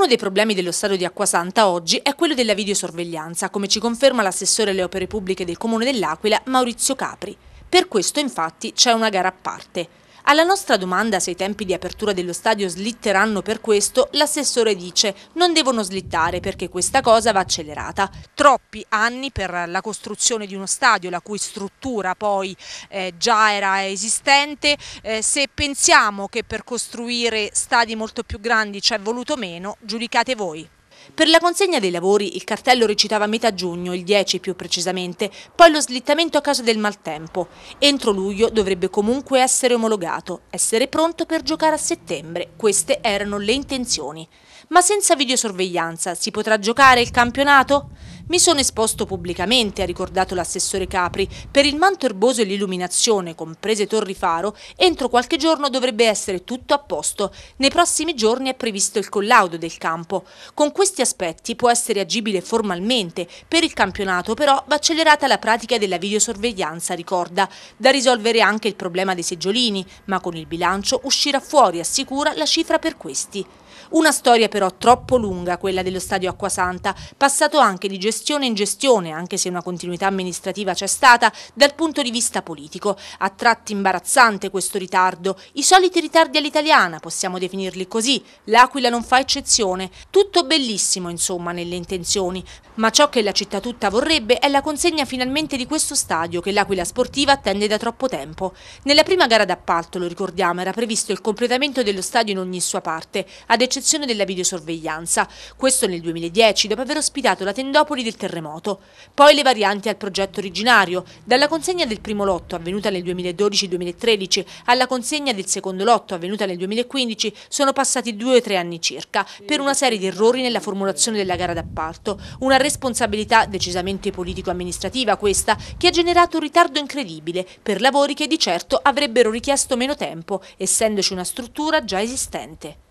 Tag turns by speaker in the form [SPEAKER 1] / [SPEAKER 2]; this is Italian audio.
[SPEAKER 1] Uno dei problemi dello stadio di Acquasanta oggi è quello della videosorveglianza, come ci conferma l'assessore alle opere pubbliche del Comune dell'Aquila, Maurizio Capri. Per questo infatti c'è una gara a parte. Alla nostra domanda se i tempi di apertura dello stadio slitteranno per questo, l'assessore dice non devono slittare perché questa cosa va accelerata. Troppi anni per la costruzione di uno stadio, la cui struttura poi eh, già era esistente. Eh, se pensiamo che per costruire stadi molto più grandi ci è voluto meno, giudicate voi. Per la consegna dei lavori il cartello recitava metà giugno, il 10 più precisamente, poi lo slittamento a causa del maltempo. Entro luglio dovrebbe comunque essere omologato, essere pronto per giocare a settembre. Queste erano le intenzioni. Ma senza videosorveglianza si potrà giocare il campionato? Mi sono esposto pubblicamente, ha ricordato l'assessore Capri. Per il manto erboso e l'illuminazione, comprese Torri Faro, entro qualche giorno dovrebbe essere tutto a posto. Nei prossimi giorni è previsto il collaudo del campo. Con questi aspetti può essere agibile formalmente. Per il campionato però va accelerata la pratica della videosorveglianza, ricorda. Da risolvere anche il problema dei seggiolini, ma con il bilancio uscirà fuori, assicura, la cifra per questi. Una storia però troppo lunga, quella dello stadio Acquasanta, passato anche di gestione gestione in gestione, anche se una continuità amministrativa c'è stata, dal punto di vista politico. A tratti imbarazzante questo ritardo, i soliti ritardi all'italiana, possiamo definirli così, l'Aquila non fa eccezione. Tutto bellissimo, insomma, nelle intenzioni, ma ciò che la città tutta vorrebbe è la consegna finalmente di questo stadio che l'Aquila Sportiva attende da troppo tempo. Nella prima gara d'appalto, lo ricordiamo, era previsto il completamento dello stadio in ogni sua parte, ad eccezione della videosorveglianza. Questo nel 2010, dopo aver ospitato la Tendopoli del il terremoto, poi le varianti al progetto originario, dalla consegna del primo lotto avvenuta nel 2012-2013 alla consegna del secondo lotto avvenuta nel 2015 sono passati due o tre anni circa per una serie di errori nella formulazione della gara d'appalto, una responsabilità decisamente politico-amministrativa questa che ha generato un ritardo incredibile per lavori che di certo avrebbero richiesto meno tempo essendoci una struttura già esistente.